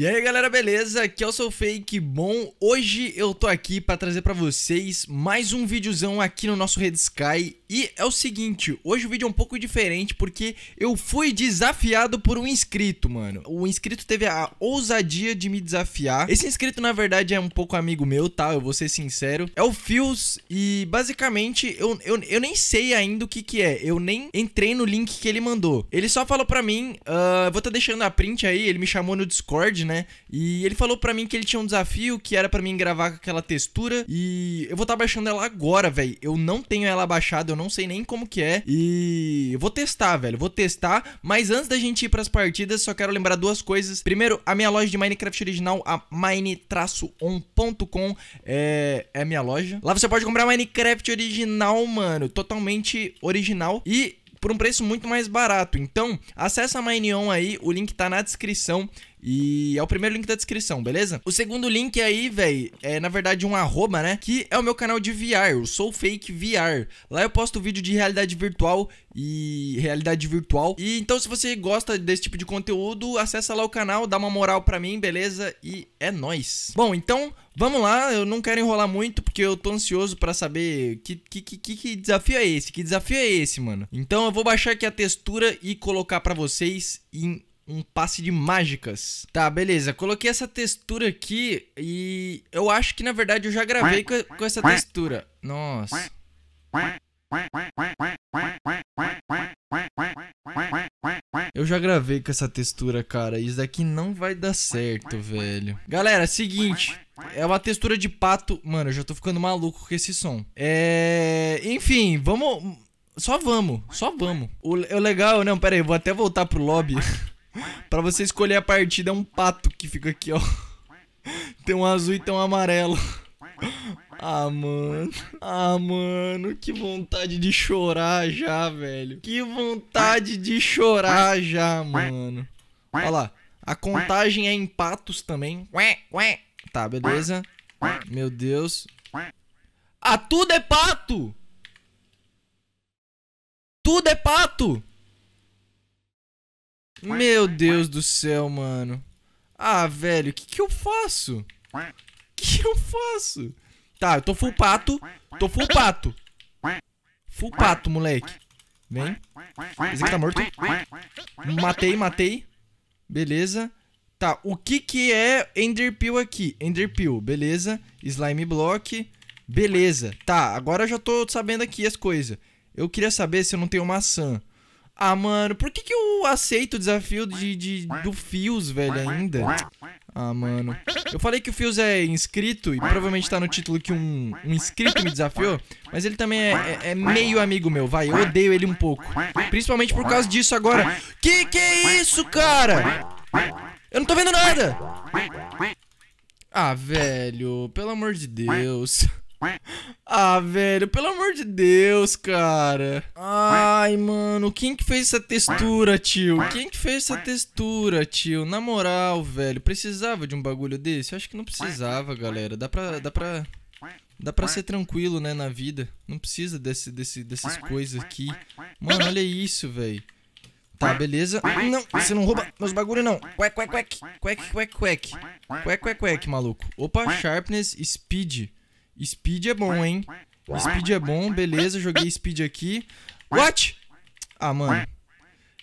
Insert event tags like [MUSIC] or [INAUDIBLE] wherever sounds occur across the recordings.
E aí galera, beleza? Aqui é o seu Fake Bom. Hoje eu tô aqui para trazer para vocês mais um videozão aqui no nosso Red Sky. E é o seguinte, hoje o vídeo é um pouco diferente porque eu fui desafiado por um inscrito, mano. O inscrito teve a ousadia de me desafiar. Esse inscrito, na verdade, é um pouco amigo meu, tá? Eu vou ser sincero. É o Fios e basicamente eu, eu, eu nem sei ainda o que que é. Eu nem entrei no link que ele mandou. Ele só falou pra mim, uh, vou tá deixando a print aí, ele me chamou no Discord, né? né? E ele falou para mim que ele tinha um desafio que era para mim gravar com aquela textura e eu vou estar tá baixando ela agora, velho. Eu não tenho ela baixada, eu não sei nem como que é e eu vou testar, velho. Vou testar, mas antes da gente ir para as partidas, só quero lembrar duas coisas. Primeiro, a minha loja de Minecraft original, a mine-on.com é é a minha loja. Lá você pode comprar Minecraft original, mano, totalmente original e por um preço muito mais barato. Então, acessa a Mineon aí, o link tá na descrição. E é o primeiro link da descrição, beleza? O segundo link aí, velho, é na verdade um arroba, né? Que é o meu canal de VR, o Soul Fake VR. Lá eu posto vídeo de realidade virtual e realidade virtual. E então se você gosta desse tipo de conteúdo, acessa lá o canal, dá uma moral pra mim, beleza? E é nós. Bom, então Vamos lá, eu não quero enrolar muito porque eu tô ansioso para saber que, que, que, que, desafio é esse, que desafio é esse, mano. Então eu vou baixar aqui a textura e colocar para vocês em um passe de mágicas. Tá, beleza. Coloquei essa textura aqui e eu acho que na verdade eu já gravei com, com essa textura. Nossa. Eu já gravei com essa textura, cara. Isso daqui não vai dar certo, velho. Galera, seguinte. É uma textura de pato. Mano, eu já tô ficando maluco com esse som. É. Enfim, vamos. Só vamos. Só vamos. O, o legal, não, pera aí, vou até voltar pro lobby. [LAUGHS] Pra você escolher a partida é um pato que fica aqui, ó. Tem um azul e tem um amarelo. Ah, mano. Ah, mano. Que vontade de chorar já, velho. Que vontade de chorar já, mano. Olha lá. A contagem é em patos também. Tá, beleza. Meu Deus. Ah, tudo é pato! Tudo é pato! Meu Deus do céu, mano. Ah, velho, o que, que eu faço? O que eu faço? Tá, eu tô full pato. Tô full pato. Full pato, moleque. Vem. Esse aqui tá morto. Matei, matei. Beleza. Tá, o que que é Enderpeel aqui? Enderpeel, beleza. Slime Block, beleza. Tá, agora eu já tô sabendo aqui as coisas. Eu queria saber se eu não tenho maçã. Ah, mano, por que, que eu aceito o desafio de, de do Fios, velho, ainda? Ah, mano. Eu falei que o Fios é inscrito e provavelmente tá no título que um, um inscrito me desafiou, mas ele também é, é, é, meio amigo meu, vai. Eu odeio ele um pouco. Principalmente por causa disso agora. Que que é isso, cara? Eu não tô vendo nada! Ah, velho, pelo amor de Deus. Ah, velho, pelo amor de Deus, cara. Ai, mano, quem que fez essa textura, tio? Quem que fez essa textura, tio? Na moral, velho, precisava de um bagulho desse? Eu acho que não precisava, galera. Dá pra, dá pra, dá pra ser tranquilo, né, na vida. Não precisa desse, desse, dessas coisas aqui. Mano, olha isso, velho. Tá, beleza. Não, você não rouba meus bagulho, não. Quack, quack, quack. Quack, quack, quack. Quack, quack, quack, maluco. Opa, sharpness, speed. Speed é bom, hein? Speed é bom, beleza. Joguei Speed aqui. What? Ah, mano.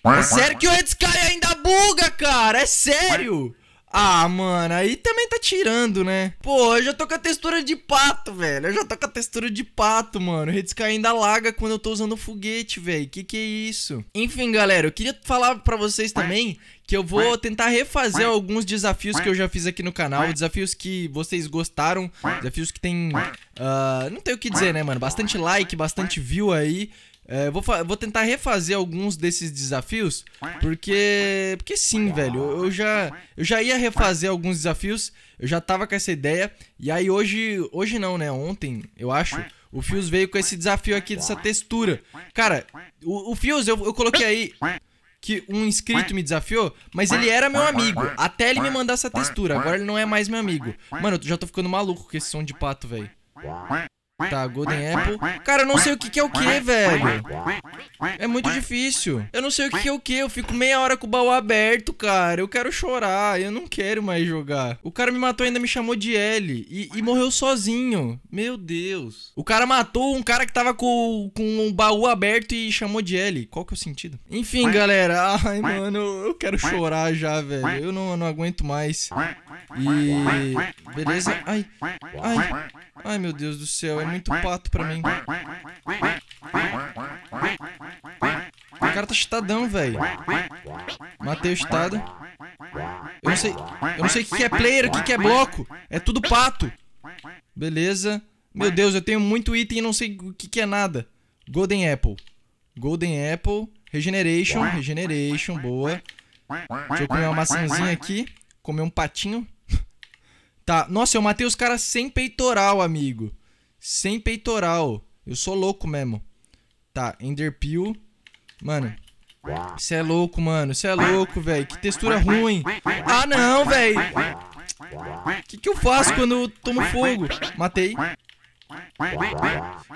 É sério que o Red Sky ainda buga, cara. É sério. Ah, mano, aí também tá tirando, né? Pô, eu já tô com a textura de pato, velho. Eu já tô com a textura de pato, mano. Redsky ainda laga quando eu tô usando foguete, velho. Que que é isso? Enfim, galera, eu queria falar para vocês também que eu vou tentar refazer alguns desafios que eu já fiz aqui no canal, desafios que vocês gostaram, desafios que tem, uh, não tem o que dizer, né, mano, bastante like, bastante view aí, é, vou, vou tentar refazer alguns desses desafios, porque porque sim, velho. Eu já eu já ia refazer alguns desafios, eu já tava com essa ideia. E aí hoje, hoje não, né? Ontem, eu acho, o Fios veio com esse desafio aqui dessa textura. Cara, o, o Fios eu, eu coloquei aí que um inscrito me desafiou, mas ele era meu amigo, até ele me mandar essa textura. Agora ele não é mais meu amigo. Mano, eu já tô ficando maluco com esse som de pato, velho. Tá, Golden Apple. Cara, eu não sei o que, que é o que, velho. É muito difícil. Eu não sei o que, que é o que. Eu fico meia hora com o baú aberto, cara. Eu quero chorar. Eu não quero mais jogar. O cara me matou ainda me chamou de L. E, e morreu sozinho. Meu Deus. O cara matou um cara que tava com, com um baú aberto e chamou de L. Qual que é o sentido? Enfim, galera. Ai, mano. Eu quero chorar já, velho. Eu não, eu não aguento mais. E... Beleza? Ai. Ai. Ai, meu Deus do céu. É muito pato pra mim. O cara tá chutadão, velho. Matei o chutado. Eu não sei, eu não sei o que é player, o que é bloco. É tudo pato. Beleza. Meu Deus, eu tenho muito item e não sei o que, que é nada. Golden Apple. Golden Apple. Regeneration. Regeneration, boa. Deixa eu comer uma maçãzinha aqui. Comer um patinho. [LAUGHS] Tá, nossa, eu matei os caras sem peitoral, amigo sem peitoral. Eu sou louco mesmo. Tá, Enderpeel. Mano, você é louco, mano. Você é louco, velho. Que textura ruim. Ah, não, velho. O que, que eu faço quando eu tomo fogo? Matei.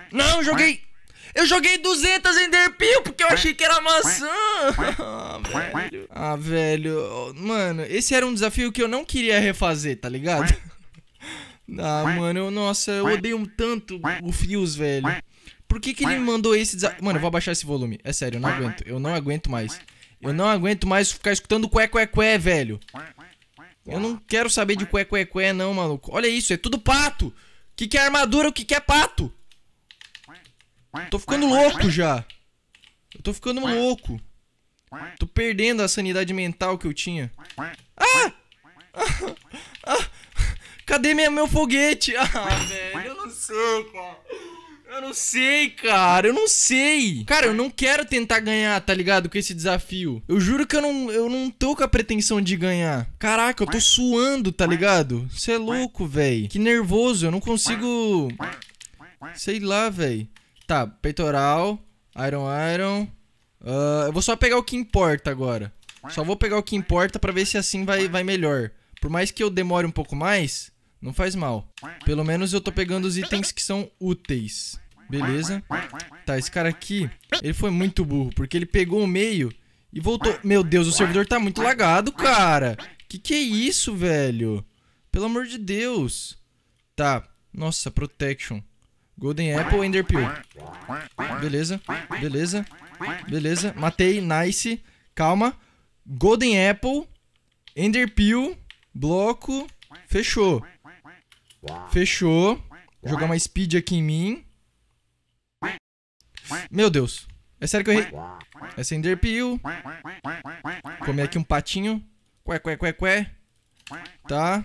Não, joguei. Eu joguei 200 Enderpeel porque eu achei que era maçã. Ah, [LAUGHS] velho. Ah, velho. Mano, esse era um desafio que eu não queria refazer, tá ligado? Ah, mano, eu, nossa, eu odeio um tanto o Fios, velho. Por que, que ele me mandou esse desafio? Mano, eu vou abaixar esse volume. É sério, eu não aguento. Eu não aguento mais. Eu não aguento mais ficar escutando cué, cué, cué, velho. Eu não quero saber de cué, cué, cué, não, maluco. Olha isso, é tudo pato. O que, que é armadura, o que, que é pato? Tô ficando louco já. Eu tô ficando louco. Tô perdendo a sanidade mental que eu tinha. Ah! Ah! ah! Cadê minha, meu foguete? [LAUGHS] Ah, velho, eu não sei, cara. Eu não sei, cara. Eu não sei. Cara, eu não quero tentar ganhar, tá ligado? Com esse desafio. Eu juro que eu não, eu não tô com a pretensão de ganhar. Caraca, eu tô suando, tá ligado? Você é louco, velho. Que nervoso. Eu não consigo. Sei lá, velho. Tá, peitoral. Iron, iron. Uh, eu vou só pegar o que importa agora. Só vou pegar o que importa pra ver se assim vai, vai melhor. Por mais que eu demore um pouco mais, não faz mal. Pelo menos eu tô pegando os itens que são úteis. Beleza. Tá, esse cara aqui, ele foi muito burro, porque ele pegou o meio e voltou. Meu Deus, o servidor tá muito lagado, cara. Que que é isso, velho? Pelo amor de Deus. Tá. Nossa, protection. Golden Apple, Ender Pearl. Beleza, beleza, beleza. Matei, nice. Calma. Golden Apple, Ender Pearl, bloco, fechou. Fechou. jogar uma speed aqui em mim. Meu Deus. É sério que eu errei? é peel. Comer aqui um patinho. Qué, qué, qué, qué. Tá.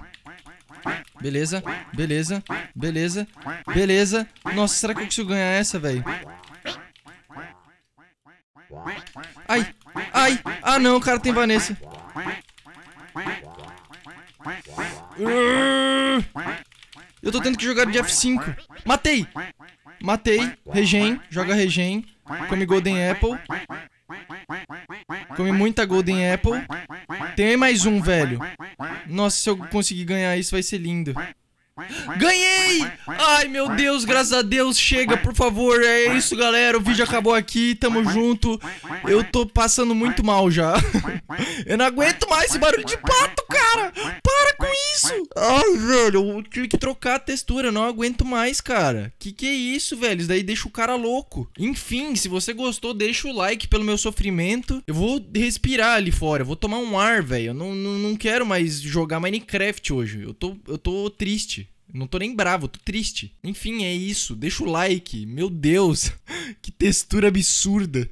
Beleza, beleza, beleza, beleza. Nossa, será que eu consigo ganhar essa, velho? Ai, ai. Ah, não, o cara tem Vanessa. Uh! Eu tô tendo que jogar de F5. Matei! Matei. Regen. Joga Regen. Come Golden Apple. Come muita Golden Apple. Tem mais um, velho. Nossa, se eu conseguir ganhar isso, vai ser lindo. Ganhei! Ai, meu Deus, graças a Deus, chega, por favor. É isso, galera. O vídeo acabou aqui, tamo junto. Eu tô passando muito mal já. [LAUGHS] Eu não aguento mais esse barulho de pato, cara! Para com isso! Ai, velho, eu tive que trocar a textura, eu não aguento mais, cara. Que que é isso, velho? Isso daí deixa o cara louco. Enfim, se você gostou, deixa o like pelo meu sofrimento. Eu vou respirar ali fora, eu vou tomar um ar, velho. Eu não, não, não quero mais jogar Minecraft hoje. Eu tô, eu tô triste. Não tô nem bravo, tô triste. Enfim, é isso. Deixa o like. Meu Deus, [LAUGHS] que textura absurda.